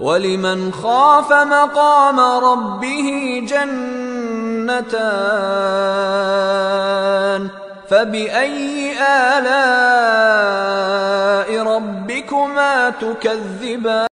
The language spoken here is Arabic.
ولمن خاف مقام ربه جنتان فبأي آلاء ربكما تكذبان